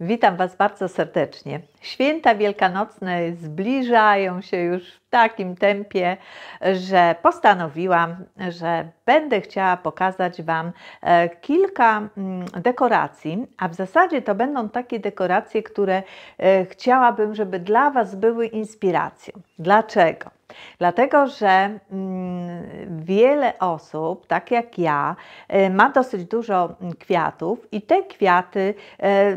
Witam Was bardzo serdecznie. Święta wielkanocne zbliżają się już w takim tempie, że postanowiłam, że będę chciała pokazać Wam e, kilka mm, dekoracji, a w zasadzie to będą takie dekoracje, które e, chciałabym, żeby dla Was były inspiracją. Dlaczego? Dlatego, że mm, wiele osób, tak jak ja, e, ma dosyć dużo mm, kwiatów i te kwiaty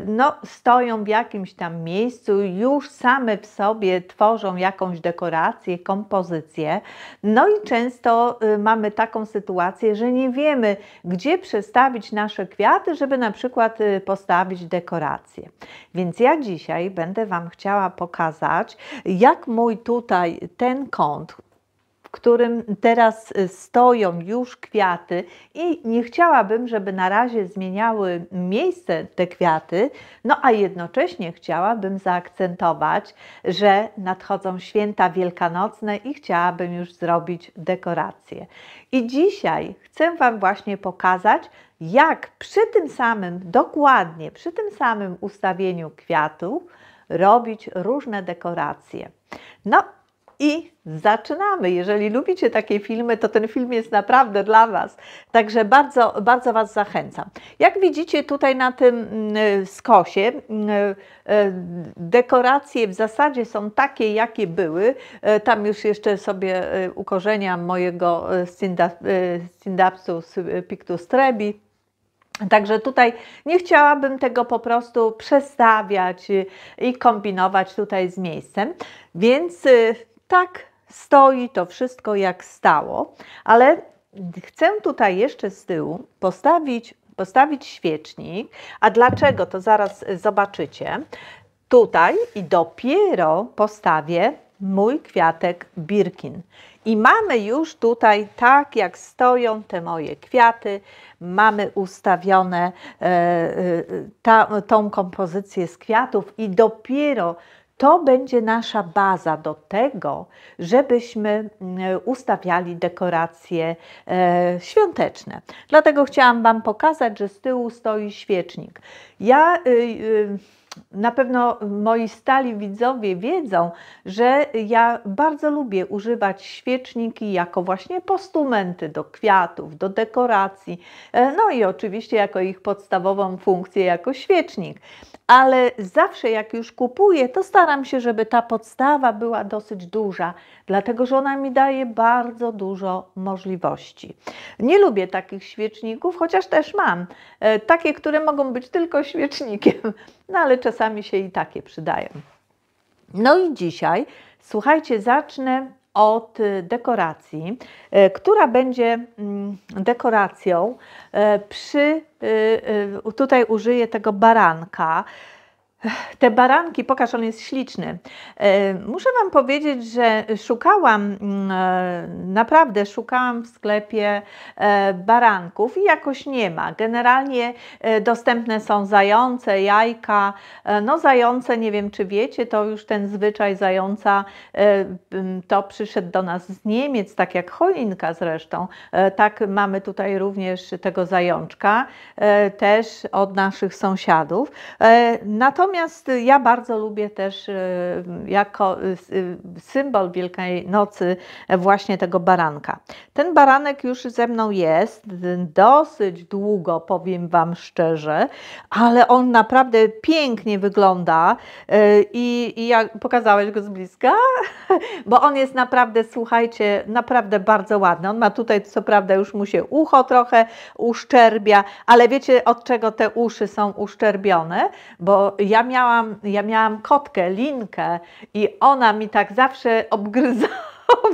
no, stoją w jakimś tam miejscu, końcu już same w sobie tworzą jakąś dekorację, kompozycję. No i często y, mamy taką sytuację, że nie wiemy, gdzie przestawić nasze kwiaty, żeby na przykład y, postawić dekorację. Więc ja dzisiaj będę Wam chciała pokazać, jak mój tutaj ten kąt, którym teraz stoją już kwiaty i nie chciałabym, żeby na razie zmieniały miejsce te kwiaty, no a jednocześnie chciałabym zaakcentować, że nadchodzą święta wielkanocne i chciałabym już zrobić dekoracje. I dzisiaj chcę Wam właśnie pokazać, jak przy tym samym, dokładnie przy tym samym ustawieniu kwiatu robić różne dekoracje. No, i zaczynamy. Jeżeli lubicie takie filmy, to ten film jest naprawdę dla Was. Także bardzo, bardzo Was zachęcam. Jak widzicie tutaj na tym mm, y, skosie, mm, y, y, dekoracje w zasadzie są takie, jakie były. Tam już jeszcze sobie ukorzeniam mojego Syndapsus Pictus Trebi. Także tutaj nie chciałabym tego po prostu przestawiać i kombinować tutaj z miejscem, więc tak stoi to wszystko jak stało, ale chcę tutaj jeszcze z tyłu postawić, postawić świecznik. A dlaczego, to zaraz y, zobaczycie. Tutaj i dopiero postawię mój kwiatek birkin. I mamy już tutaj, tak jak stoją te moje kwiaty, mamy ustawione e, e ta, tą kompozycję z kwiatów i dopiero to będzie nasza baza do tego, żebyśmy e, ustawiali dekoracje e, świąteczne. Dlatego chciałam Wam pokazać, że z tyłu stoi świecznik. Ja y, y, na pewno moi stali widzowie wiedzą, że ja bardzo lubię używać świeczniki jako właśnie postumenty do kwiatów, do dekoracji, e, no i oczywiście jako ich podstawową funkcję jako świecznik. Ale zawsze jak już kupuję, to staram się, żeby ta podstawa była dosyć duża, dlatego że ona mi daje bardzo dużo możliwości. Nie lubię takich świeczników, chociaż też mam. E, takie, które mogą być tylko świecznikiem, no ale czasami się i takie przydają. No i dzisiaj, słuchajcie, zacznę od y, dekoracji, y, która będzie mm, dekoracją y, przy, tutaj użyję tego baranka, te baranki, pokaż, on jest śliczny. E, muszę Wam powiedzieć, że szukałam, mm, e, naprawdę szukałam w sklepie e, baranków i jakoś nie ma. Generalnie dostępne są zające, jajka. No zające, nie wiem czy wiecie, to już ten zwyczaj zająca to przyszedł do nas z Niemiec, tak jak choinka zresztą. Tak mamy tutaj również tego zajączka, też od naszych sąsiadów. Natomiast Natomiast ja bardzo lubię też y, jako y, y, symbol Wielkiej Nocy e, właśnie tego baranka. Ten baranek już ze mną jest dosyć długo, powiem Wam szczerze, ale on naprawdę pięknie wygląda i, i jak pokazałeś go z bliska, bo on jest naprawdę, słuchajcie, naprawdę bardzo ładny. On ma tutaj, co prawda, już mu się ucho trochę uszczerbia, ale wiecie, od czego te uszy są uszczerbione? Bo ja miałam, ja miałam kotkę, linkę i ona mi tak zawsze obgryzała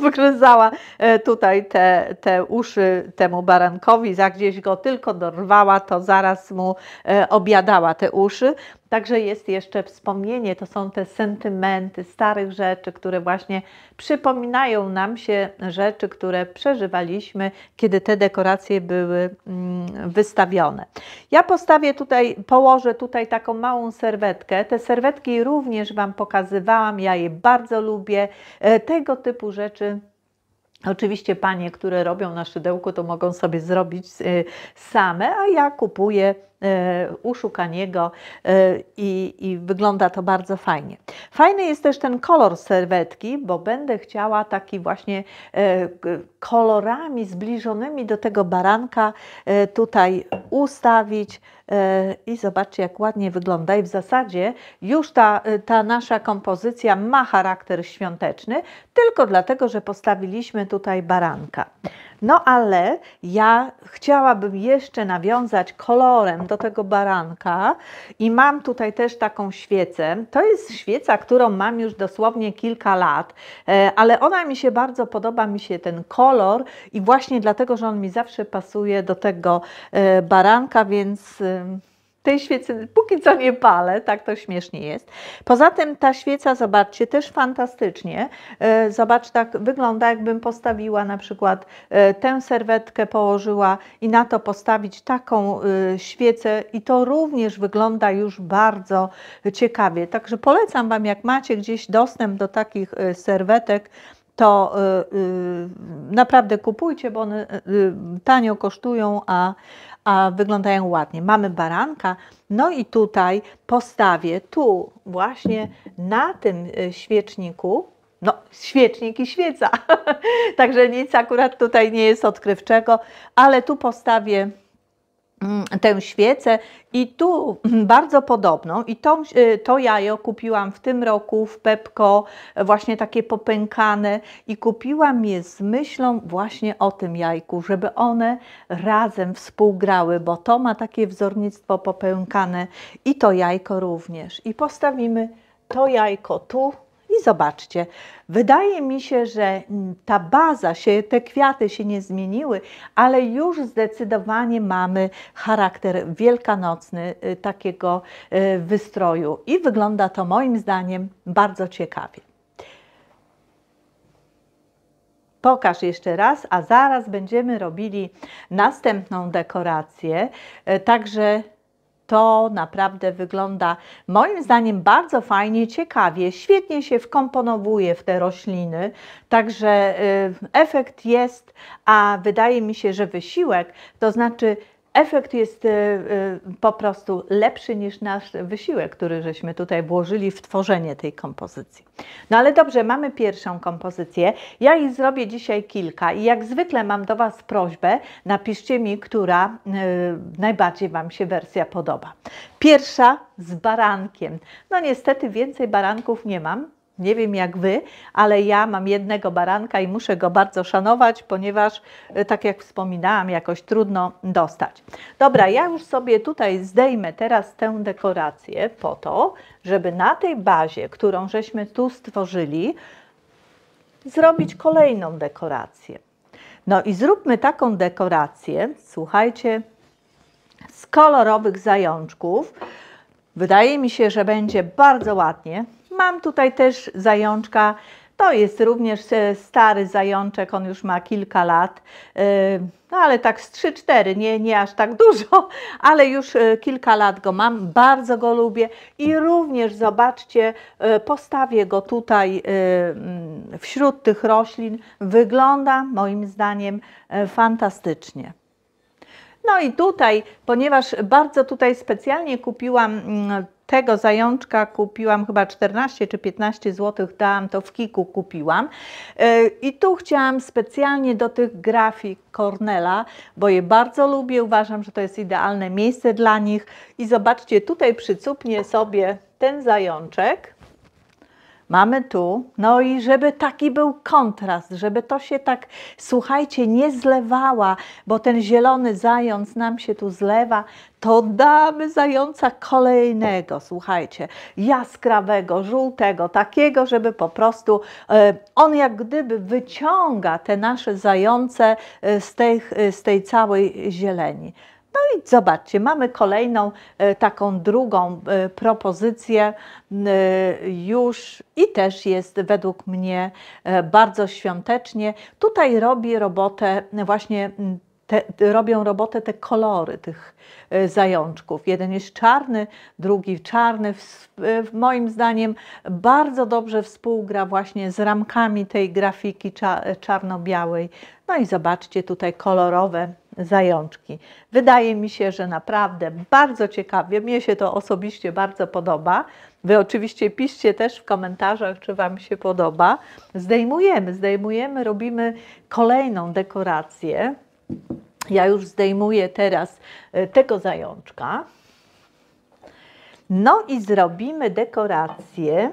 wgryzała e, tutaj te, te uszy temu barankowi, za gdzieś go tylko dorwała, to zaraz mu e, obiadała te uszy. Także jest jeszcze wspomnienie, to są te sentymenty starych rzeczy, które właśnie przypominają nam się rzeczy, które przeżywaliśmy, kiedy te dekoracje były mm, wystawione. Ja postawię tutaj, położę tutaj taką małą serwetkę. Te serwetki również Wam pokazywałam, ja je bardzo lubię. E, tego typu rzeczy Oczywiście panie, które robią na szydełku, to mogą sobie zrobić y, same, a ja kupuję E, uszukaniego e, i, i wygląda to bardzo fajnie. Fajny jest też ten kolor serwetki, bo będę chciała taki właśnie e, kolorami zbliżonymi do tego baranka tutaj ustawić i zobaczcie jak ładnie wygląda i w zasadzie już ta, ta nasza kompozycja ma charakter świąteczny tylko dlatego, że postawiliśmy tutaj baranka. No ale ja chciałabym jeszcze nawiązać kolorem do tego baranka i mam tutaj też taką świecę. To jest świeca, którą mam już dosłownie kilka lat, e, ale ona mi się bardzo podoba, mi się ten kolor i właśnie dlatego, że on mi zawsze pasuje do tego e, baranka, więc tej świecy póki co nie palę, tak to śmiesznie jest. Poza tym ta świeca, zobaczcie, też fantastycznie. E, zobacz, tak wygląda, jakbym postawiła na przykład e, tę serwetkę, położyła i na to postawić taką e, świecę i to również wygląda już bardzo ciekawie. Także polecam Wam, jak macie gdzieś dostęp do takich serwetek, to naprawdę kupujcie, bo one tanio kosztują, a a wyglądają ładnie. Mamy baranka, no i tutaj postawię tu właśnie na tym y, świeczniku, no, świecznik i świeca. Także nic akurat tutaj nie jest odkrywczego, ale tu postawię Mm, tę świecę i tu bardzo podobną i to, y, to jajo kupiłam w tym roku w Pepko, właśnie takie popękane i kupiłam je z myślą właśnie o tym jajku, żeby one razem współgrały, bo to ma takie wzornictwo popękane i to jajko również. I postawimy to jajko tu, i zobaczcie, wydaje mi się, że ta baza, się, te kwiaty się nie zmieniły, ale już zdecydowanie mamy charakter wielkanocny y, takiego y, wystroju i wygląda to moim zdaniem bardzo ciekawie. Pokaż jeszcze raz, a zaraz będziemy robili następną dekorację. Y, także to naprawdę wygląda moim zdaniem bardzo fajnie, ciekawie, świetnie się wkomponowuje w te rośliny, także y, efekt jest, a wydaje mi się, że wysiłek, to znaczy efekt jest e, e, po prostu lepszy niż nasz wysiłek, który żeśmy tutaj włożyli w tworzenie tej kompozycji. No ale dobrze, mamy pierwszą kompozycję. Ja ich zrobię dzisiaj kilka i jak zwykle mam do Was prośbę, napiszcie mi, która e, najbardziej Wam się wersja podoba. Pierwsza z barankiem. No niestety więcej baranków nie mam, nie wiem jak wy, ale ja mam jednego baranka i muszę go bardzo szanować, ponieważ, e, tak jak wspominałam, jakoś trudno dostać. Dobra, ja już sobie tutaj zdejmę teraz tę dekorację po to, żeby na tej bazie, którą żeśmy tu stworzyli, zrobić kolejną dekorację. No i zróbmy taką dekorację, słuchajcie, z kolorowych zajączków. Wydaje mi się, że będzie bardzo ładnie. Mam tutaj też zajączka. To jest również e, stary zajączek, on już ma kilka lat, e, no ale tak z 3-4, nie, nie aż tak dużo, ale już e, kilka lat go mam, bardzo go lubię i również zobaczcie, postawię go tutaj mm, wśród tych roślin, wygląda moim zdaniem fantastycznie. No i tutaj, ponieważ bardzo tutaj specjalnie kupiłam mm, tego zajączka kupiłam chyba 14 czy 15 zł, dałam to w kiku, kupiłam. E, I tu chciałam specjalnie do tych grafik Cornela, bo je bardzo lubię, uważam, że to jest idealne miejsce dla nich. I zobaczcie, tutaj przycupnie sobie ten zajączek mamy tu. No i żeby taki był kontrast, żeby to się tak, słuchajcie, nie zlewała, bo ten zielony zając nam się tu zlewa, to damy zająca kolejnego, słuchajcie, jaskrawego, żółtego, takiego, żeby po prostu e, on jak gdyby wyciąga te nasze zające e, z, tej, e, z tej całej zieleni. No i zobaczcie, mamy kolejną e, taką drugą e, propozycję e, już i też jest według mnie bardzo świątecznie. Tutaj robi robotę właśnie te, te, robią robotę te kolory tych e, zajączków. Jeden jest czarny, drugi czarny. W, e, w moim zdaniem bardzo dobrze współgra właśnie z ramkami tej grafiki e, czarno-białej. No i zobaczcie tutaj kolorowe zajączki. Wydaje mi się, że naprawdę bardzo ciekawie. Mnie się to osobiście bardzo podoba. Wy oczywiście piszcie też w komentarzach, czy Wam się podoba. Zdejmujemy, zdejmujemy, robimy kolejną dekorację. Ja już zdejmuję teraz e, tego zajączka. No i zrobimy dekorację.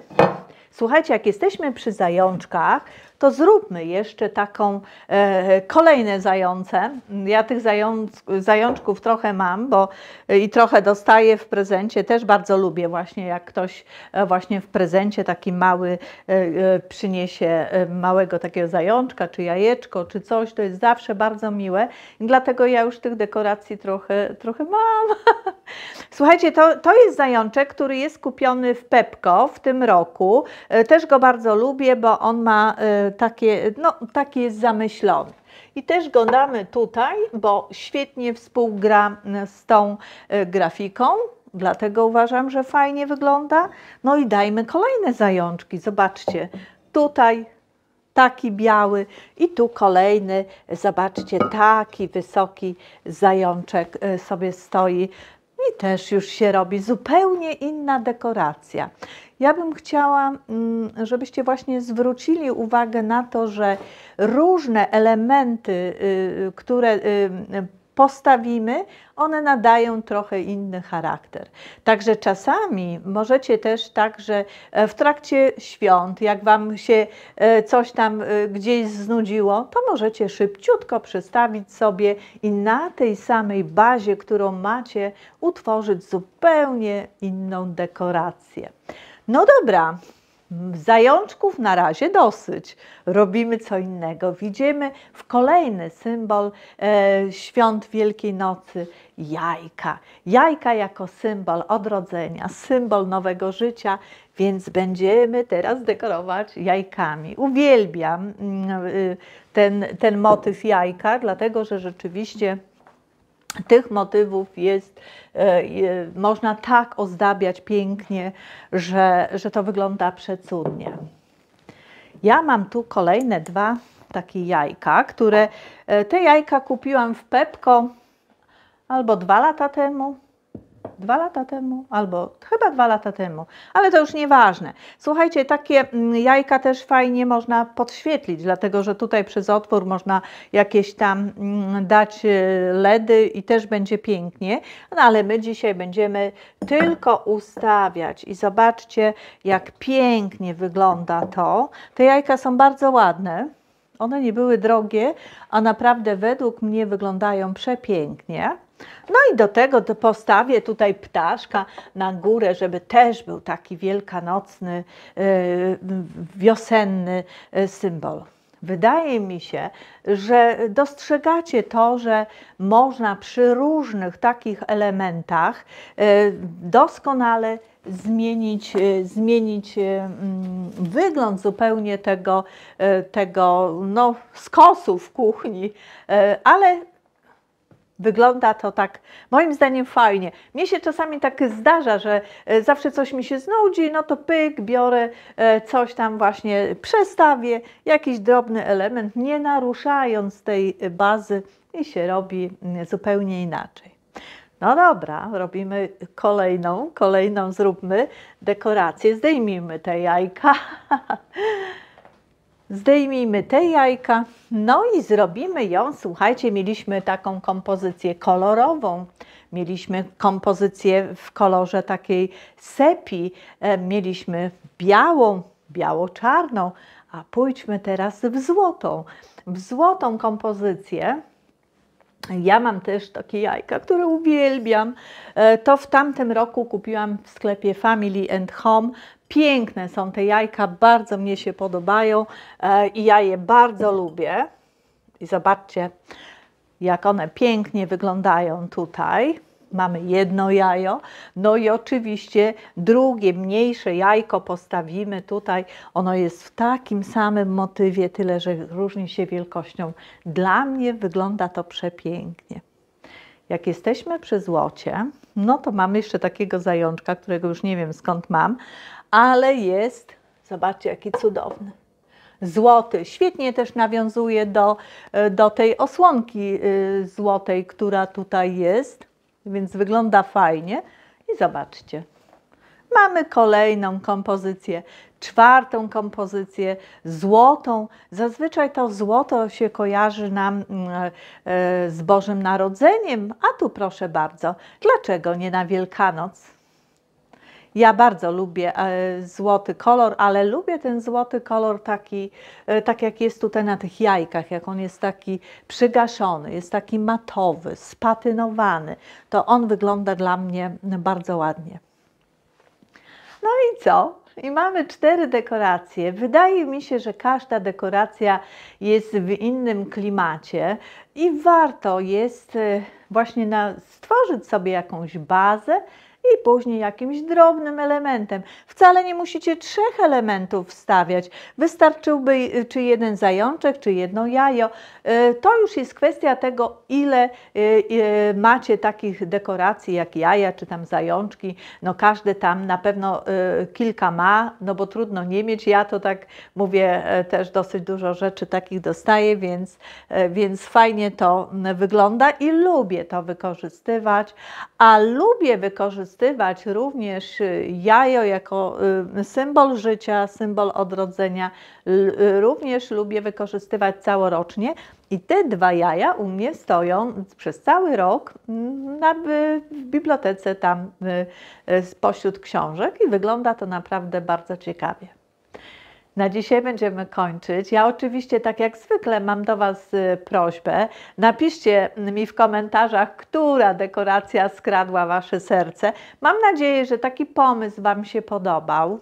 Słuchajcie, jak jesteśmy przy zajączkach, to zróbmy jeszcze taką e, kolejne zające. Ja tych zając, zajączków trochę mam, bo i trochę dostaję w prezencie. Też bardzo lubię właśnie, jak ktoś e, właśnie w prezencie taki mały e, e przyniesie e, małego takiego zajączka, czy jajeczko, czy coś. To jest zawsze bardzo miłe. Dlatego ja już tych dekoracji trochę, trochę mam. Słuchajcie, to, to jest zajączek, który jest kupiony w Pepko w tym roku. Też go bardzo lubię, bo on ma takie, no, taki jest zamyślony. I też go damy tutaj, bo świetnie współgra e, z tą e, grafiką, dlatego uważam, że fajnie wygląda. No i dajmy kolejne zajączki. Zobaczcie, tutaj taki biały i tu kolejny, zobaczcie, taki wysoki zajączek e, sobie stoi i też już się robi zupełnie inna dekoracja. Ja bym chciała, mm, żebyście właśnie zwrócili uwagę na to, że różne elementy, y, y, które y, postawimy, one nadają trochę inny charakter. Także czasami możecie też także e, w trakcie świąt, jak Wam się e, coś tam e, gdzieś znudziło, to możecie szybciutko przestawić sobie i na tej samej bazie, którą macie, utworzyć zupełnie inną dekorację. No dobra, Zajączków na razie dosyć. Robimy co innego. Widzimy w kolejny symbol e, świąt Wielkiej Nocy jajka. Jajka jako symbol odrodzenia, symbol nowego życia, więc będziemy teraz dekorować jajkami. Uwielbiam mm, y, ten, ten motyw jajka, dlatego że rzeczywiście tych motywów jest, e, można tak ozdabiać pięknie, że, że to wygląda przecudnie. Ja mam tu kolejne dwa takie jajka, które e, te jajka kupiłam w Pepko albo dwa lata temu, dwa lata temu, albo chyba dwa lata temu, ale to już nieważne. Słuchajcie, takie mm, jajka też fajnie można podświetlić, dlatego że tutaj przez otwór można jakieś tam mm, dać e, LEDy i też będzie pięknie, no ale my dzisiaj będziemy tylko ustawiać i zobaczcie, jak pięknie wygląda to. Te jajka są bardzo ładne. One nie były drogie, a naprawdę według mnie wyglądają przepięknie. No i do tego postawię tutaj ptaszka na górę, żeby też był taki wielkanocny, y, wiosenny y, symbol. Wydaje mi się, że dostrzegacie to, że można przy różnych takich elementach y, doskonale zmienić, zmienić mm, wygląd zupełnie tego, tego no, skosu w kuchni, ale wygląda to tak, moim zdaniem, fajnie. Mnie się czasami tak zdarza, że e, zawsze coś mi się znudzi, no to pyk, biorę e, coś tam właśnie, przestawię, jakiś drobny element, nie naruszając tej bazy i się robi mm, zupełnie inaczej. No dobra, robimy kolejną, kolejną zróbmy dekorację, zdejmijmy te jajka. Zdejmijmy te jajka, no i zrobimy ją. Słuchajcie, mieliśmy taką kompozycję kolorową, mieliśmy kompozycję w kolorze takiej sepi, e, mieliśmy białą, biało-czarną, a pójdźmy teraz w złotą. W złotą kompozycję ja mam też takie jajka, które uwielbiam. E, to w tamtym roku kupiłam w sklepie Family and Home Piękne są te jajka, bardzo mnie się podobają e, i ja je bardzo lubię. I zobaczcie, jak one pięknie wyglądają tutaj. Mamy jedno jajo, no i oczywiście drugie, mniejsze jajko postawimy tutaj. Ono jest w takim samym motywie, tyle że różni się wielkością. Dla mnie wygląda to przepięknie. Jak jesteśmy przy złocie, no to mamy jeszcze takiego zajączka, którego już nie wiem skąd mam, ale jest, zobaczcie, jaki cudowny. Złoty świetnie też nawiązuje do, e, do tej osłonki e, złotej, która tutaj jest, więc wygląda fajnie. I zobaczcie, mamy kolejną kompozycję, czwartą kompozycję, złotą. Zazwyczaj to złoto się kojarzy nam mm, e, z Bożym Narodzeniem, a tu proszę bardzo, dlaczego nie na Wielkanoc? Ja bardzo lubię e, złoty kolor, ale lubię ten złoty kolor taki, e, tak jak jest tutaj na tych jajkach, jak on jest taki przygaszony, jest taki matowy, spatynowany. To on wygląda dla mnie bardzo ładnie. No i co? I mamy cztery dekoracje. Wydaje mi się, że każda dekoracja jest w innym klimacie i warto jest e, właśnie na, stworzyć sobie jakąś bazę, i później jakimś drobnym elementem. Wcale nie musicie trzech elementów wstawiać. Wystarczyłby y, czy jeden zajączek, czy jedno jajo. Y, to już jest kwestia tego, ile y, macie takich dekoracji jak jaja, czy tam zajączki. No każdy tam na pewno kilka ma, no bo trudno nie mieć. Ja to tak mówię, e, też dosyć dużo rzeczy takich dostaję, więc, e, więc fajnie to wygląda i lubię to wykorzystywać, a lubię wykorzystywać wykorzystywać również y, jajo jako y, symbol życia, symbol odrodzenia. Y, również lubię wykorzystywać całorocznie i te dwa jaja u mnie stoją przez cały rok na, mm, w bibliotece tam spośród książek i wygląda to naprawdę bardzo ciekawie. Na dzisiaj będziemy kończyć. Ja oczywiście, tak jak zwykle, mam do Was y, prośbę. Napiszcie mi w komentarzach, która dekoracja skradła Wasze serce. Mam nadzieję, że taki pomysł Wam się podobał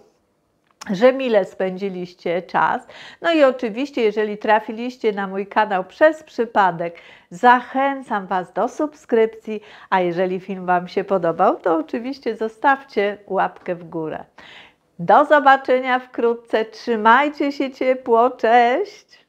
że mile spędziliście czas. No i oczywiście, jeżeli trafiliście na mój kanał przez przypadek, zachęcam Was do subskrypcji, a jeżeli film Wam się podobał, to oczywiście zostawcie łapkę w górę. Do zobaczenia wkrótce. Trzymajcie się ciepło. Cześć.